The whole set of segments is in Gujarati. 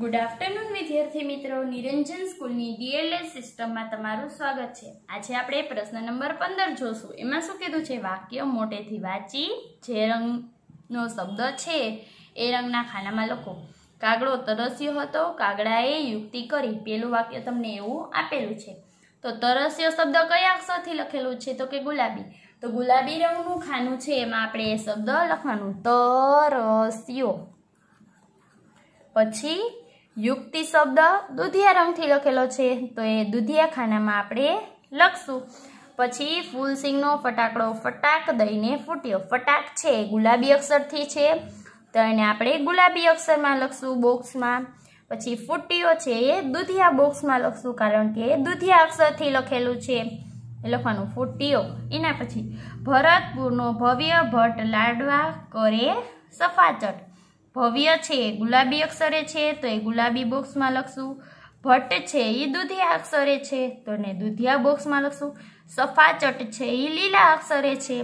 ગુડ આફ્ટરનૂન વિદ્યાર્થી મિત્રો નિરંજન સ્કૂલની ડીએલએસ સિસ્ટમમાં તમારું સ્વાગત છે આજે આપણે પ્રશ્ન નંબર પંદર જોશું એમાં શું કીધું છે વાક્ય મોટેથી વાંચી જે રંગનો શબ્દ છે એ રંગના ખાનામાં લખો કાગડો તરસ્યો હતો કાગડાએ યુક્તિ કરી પેલું વાક્ય તમને એવું આપેલું છે તો તરસ્યો શબ્દ કયા અક્ષરથી લખેલું છે તો કે ગુલાબી તો ગુલાબી રંગનું ખાનું છે એમાં આપણે એ શબ્દ લખવાનું તરસ્યો પછી યુક્તિ શબ્દ દુધિયા રંગથી લખેલો છે તો એ દુધિયા ખાનામાં આપણે લખશું પછી ફૂલસિંગનો ફટાકડો ફટાક દઈને ફૂટ્યો ફટાક છે ગુલાબી અક્ષરથી છે તો એને આપણે ગુલાબી અક્ષરમાં લખશું બોક્સમાં પછી ફૂટીઓ છે એ દુધિયા બોક્સમાં લખશું કારણ કે દુધિયા અક્ષરથી લખેલું છે એ લખવાનું ફૂટીઓ એના પછી ભરતપુરનો ભવ્ય ભટ્ટ લાડવા કરે સફાચટ ભવ્ય છે એ ગુલાબી અક્ષરે છે તો એ ગુલાબી બોક્સમાં લખશું ભટ્ટ છે એ દૂધિયા અક્ષરે છે તો એને દૂધિયા બોક્સમાં લખશું સફાચટ છે એ લીલા અક્ષરે છે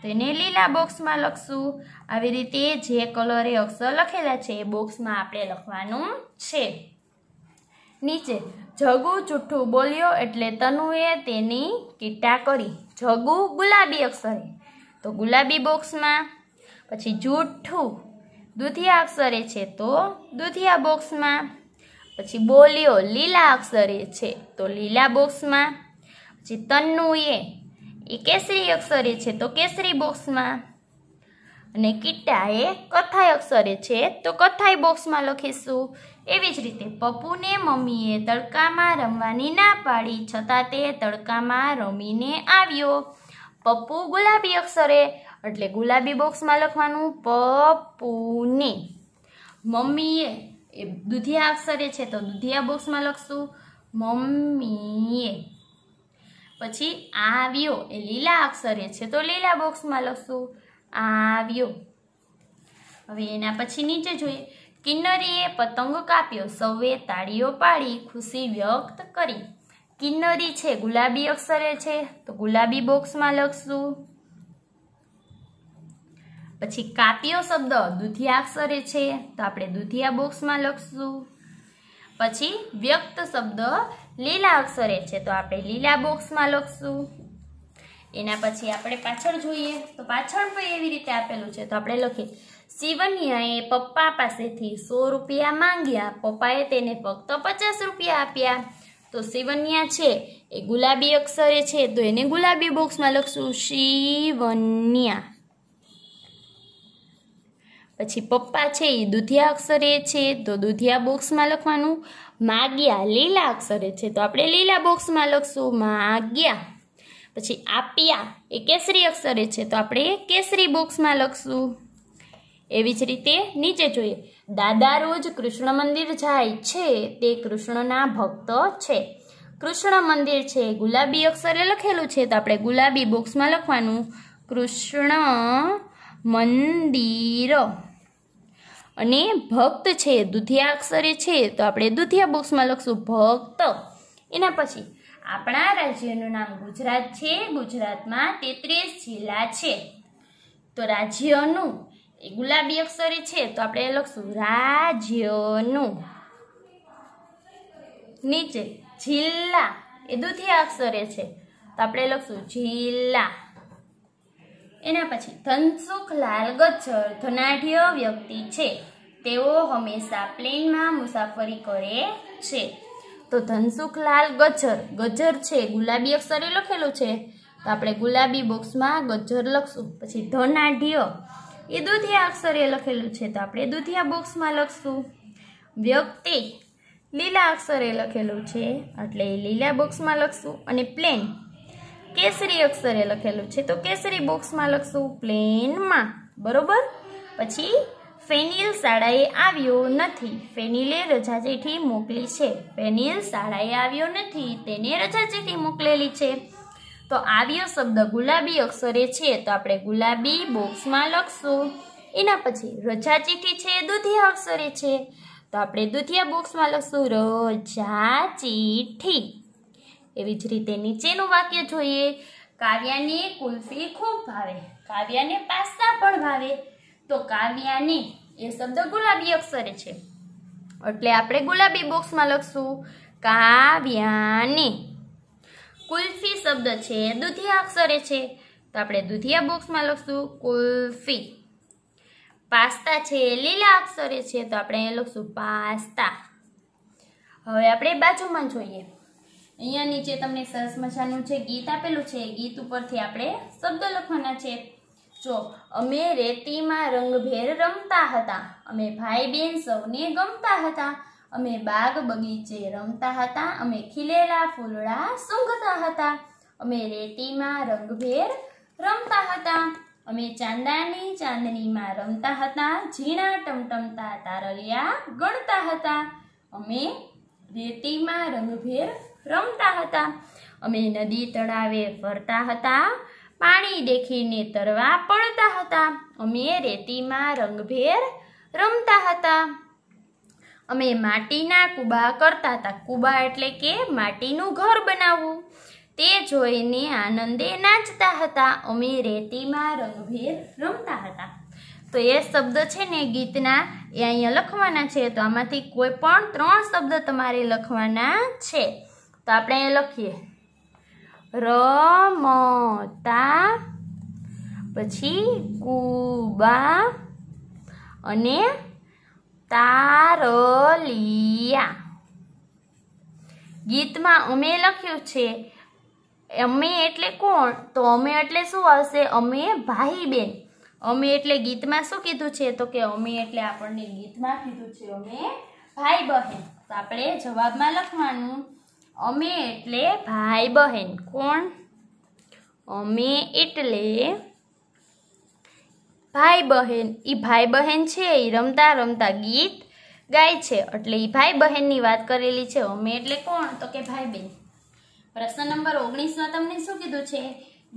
તો એને લીલા બોક્સમાં લખશું આવી રીતે જે કલરે અક્ષર લખેલા છે એ બોક્સમાં આપણે લખવાનું છે નીચે જગુ જૂઠું બોલ્યો એટલે તનુએ તેની કીટા કરી જગુ ગુલાબી અક્ષરે તો ગુલાબી બોક્સમાં પછી જૂઠું દુધિયા અક્ષરે છે તો દુધિયા બોક્સમાં પછી બોલ્યો લીલા અક્ષરે છે તો લીલા બોક્સમાં પછી તન્નુએ એ કેસરી અક્ષરે છે તો કેસરી બોક્સમાં અને કિટ્ટા એ કથાય અક્ષરે છે તો કથાય બોક્સમાં લખીશું એવી જ રીતે પપ્પુને મમ્મીએ તડકામાં રમવાની ના પાડી છતાં તે તડકામાં રમીને આવ્યો પપ્પુ ગુલાબી અક્ષરે એટલે ગુલાબી બોક્સમાં લખવાનું પપ્પુ ને મમ્મીએ એ દુધિયા અક્ષરે છે તો દુધિયા બોક્સમાં લખશું મમ્મીએ પછી આવ્યો એ લીલા અક્ષરે છે તો લીલા બોક્સમાં લખશું આવ્યો હવે એના પછી નીચે જોઈએ કિન્નરીએ પતંગ કાપ્યો સૌએ તાળીઓ પાડી ખુશી વ્યક્ત કરી કિન્નરી છે ગુલાબી અક્ષરે છે તો ગુલાબી બોક્સમાં લખશું પછી કાપ્યો શબ્દ દુધિયા અક્ષરે છે તો આપણે દુધિયા બોક્સમાં લખશું પછી વ્યક્ત શબ્દ લીલા અક્ષરે છે તો આપણે લીલા બોક્સમાં લખશું એના પછી આપણે પાછળ જોઈએ તો પાછળ પણ એવી રીતે આપેલું છે તો આપણે લખીએ શિવન્યાએ પપ્પા પાસેથી સો રૂપિયા માંગ્યા પપ્પાએ તેને ફક્ત પચાસ રૂપિયા આપ્યા તો શિવન્યા છે એ ગુલાબી અક્ષરે છે તો એને ગુલાબી બોક્સમાં લખશું શિવન્યા પછી પપ્પા છે એ દુધિયા અક્ષરે છે તો દુધિયા બોક્સમાં લખવાનું માગ્યા લીલા અક્ષરે છે તો આપણે લીલા બોક્સમાં લખશું માગ્યા પછી આપ્યા એ કેસરી અક્ષરે છે તો આપણે કેસરી બોક્સમાં લખશું એવી જ રીતે નીચે જોઈએ દાદા રોજ કૃષ્ણ મંદિર જાય છે તે કૃષ્ણના ભક્ત છે કૃષ્ણ મંદિર છે ગુલાબી અક્ષરે લખેલું છે તો આપણે ગુલાબી બોક્સમાં લખવાનું કૃષ્ણ મંદિર અને ભક્ત છે દુધિયા અક્ષરે છે તો આપણે દુધિયા બુક્સમાં લખશું ભક્ત એના પછી આપણા રાજ્યનું નામ ગુજરાત છે ગુજરાતમાં તેત્રીસ જિલ્લા છે તો રાજ્યનું એ ગુલાબી અક્ષરે છે તો આપણે લખશું રાજ્યનું નીચે જિલ્લા એ દુધિયા અક્ષરે છે તો આપણે લખશું જિલ્લા એના પછી ધનસુખ લાલ ગજ્જર ધનાઢ્ય વ્યક્તિ છે તેઓ હંમેશા પ્લેનમાં મુસાફરી કરે છે તો ધનસુખ લાલ ગજ્જર ગજ્જર છે ગુલાબી અક્ષરે લખેલું છે તો આપણે ગુલાબી બોક્સમાં ગજ્જર લખશું પછી ધનાઢ્ય એ દુધિયા અક્ષરે લખેલું છે તો આપણે દુધિયા બોક્સમાં લખશું વ્યક્તિ લીલા અક્ષરે લખેલું છે એટલે લીલા બોક્સમાં લખશું અને પ્લેન કેસરી અક્ષરે લખેલું છે તો કેસરી બોક્સમાં લખશું પ્લેનમાં બરોબર પછી ફેનિલ શાળાએ આવ્યો નથી ફેનિલે રજા જેઠી મોકલી છે ફેનિલ શાળાએ આવ્યો નથી તેને રજા જેઠી મોકલેલી છે તો આવ્યો શબ્દ ગુલાબી અક્ષરે છે તો આપણે ગુલાબી બોક્સમાં લખશું એના પછી રજા ચીઠી છે દુધિયા અક્ષરે છે તો આપણે દુધિયા બોક્સમાં લખશું રજા ચીઠી એવી જ રીતે નીચેનું વાક્ય જોઈએ કાવ્યાને કુલ્ફી ખૂબ ભાવે કાવ્યાને પાસ્તા પણ ભાવે તો કાવ્યાને એ શબ્દ ગુલાબી અક્ષરે છે એટલે આપણે ગુલાબી બોક્સમાં લખશું કાવ્યાને કુલ્ફી શબ્દ છે દુધિયા અક્ષરે છે તો આપણે દુધિયા બોક્સમાં લખશું કુલ્ફી પાસ્તા છે લીલા અક્ષરે છે તો આપણે લખશું પાસ્તા હવે આપણે બાજુમાં જોઈએ અહીંયા નીચે તમને સરસ મજાનું જે ગીત આપેલું છે એ ગીત ઉપરથી આપણે શબ્દ લખવાના છે જો અમે રેતીમાં રંગભેર રમતા હતા અમે ભાઈ બહેન સૌને ગમતા હતા અમે બાગ બગીચે રમતા હતા અમે ખીલેલા ફૂલડા સૂંઘતા હતા અમે રેતીમાં રંગભેર રમતા હતા અમે ચાંદાની ચાંદનીમાં રમતા હતા ઝીણા ટમટમતા તારલિયા ગણતા હતા અમે રેતીમાં રંગભેર રમતા હતા અમે નદી તળાવે ફરતા હતા પાણી દેખીને તરવા પડતા હતા અમે રેતીમાં રંગભેર રમતા હતા અમે માટીના કુબા કરતા હતા કૂબા એટલે કે માટીનું ઘર બનાવવું તે જોઈને આનંદે નાચતા હતા અમે રેતીમાં રંગભેર રમતા હતા તો એ શબ્દ છે ને ગીતના એ અહીંયા લખવાના છે તો આમાંથી કોઈ પણ ત્રણ શબ્દ તમારે લખવાના છે તો આપણે એ લખીએ રમતા પછી કુબા અને તારલિયા ગીતમાં અમે લખ્યું છે અમે એટલે કોણ તો અમે એટલે શું આવશે અમે ભાઈ બેન અમે એટલે ગીતમાં શું કીધું છે તો કે અમે એટલે આપણને ગીતમાં કીધું છે અમે ભાઈ બહેન તો આપણે જવાબમાં લખવાનું અમે એટલે ભાઈ બહેન કોણ અમે એટલે ભાઈ બહેન એ ભાઈ બહેન છે એ રમતા રમતા ગીત ગાય છે એટલે એ ભાઈ બહેનની વાત કરેલી છે અમે એટલે કોણ તો કે ભાઈ બહેન પ્રશ્ન નંબર ઓગણીસમાં તમને શું કીધું છે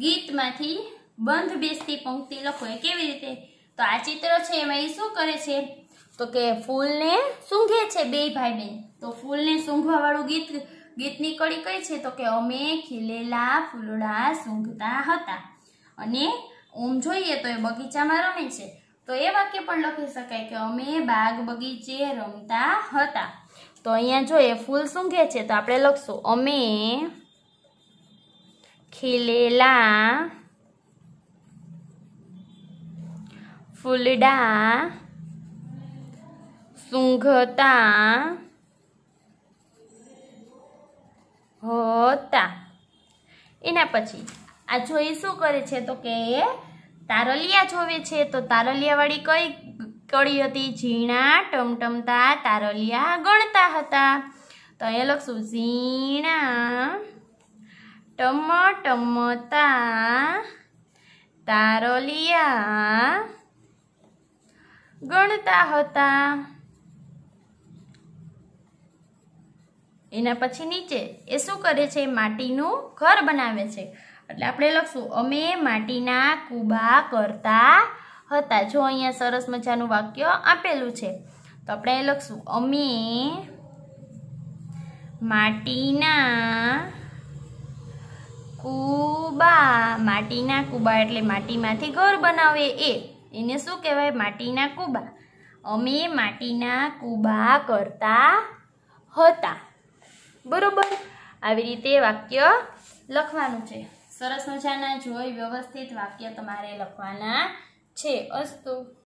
ગીતમાંથી બંધ બેસતી પંક્તિ લખો એ કેવી રીતે તો આ ચિત્ર છે એમાં એ શું કરે છે તો કે ફૂલને સૂંઘે છે બે ભાઈ બહેન તો ફૂલને સૂંઘવાવાળું ગીત ગીતની કડી કઈ છે તો કે અમે ખીલેલા ફૂલડા સૂંઘતા હતા અને ઓમ જોઈએ તો એ બગીચામાં રમે છે તો એ વાક્ય પણ લખી શકાય કે અમે બાગ બગીચે રમતા હતા તો અહીંયા જો એ ફૂલ સૂંઘે છે તો આપણે લખશું અમે ખીલેલા ફૂલડા સૂંઘતા હોતા એના પછી આ જોઈ શું કરે છે તો કે તારલિયા જોવે છે તો તારલિયાવાળી કઈ કળી હતી ઝીણા ટમટમતા તારલિયા ગણતા હતા તો અહીંયા લખશું ઝીણા ટમટમતા તારલિયા ગણતા હતા એના પછી નીચે એ શું કરે છે માટીનું ઘર બનાવે છે એટલે આપણે લખશું અમે માટીના કૂબા કરતા હતા જો અહીંયા સરસ મજાનું વાક્ય આપેલું છે તો આપણે એ લખશું અમે માટીના કૂબા માટીના કૂબા એટલે માટીમાંથી ઘર બનાવે એ એને શું કહેવાય માટીના કૂબા અમે માટીના કૂબા કરતા હતા બરોબર આવી રીતે વાક્ય લખવાનું છે સરસ મજાના જોઈ વ્યવસ્થિત વાક્ય તમારે લખવાના છે અસ્તુ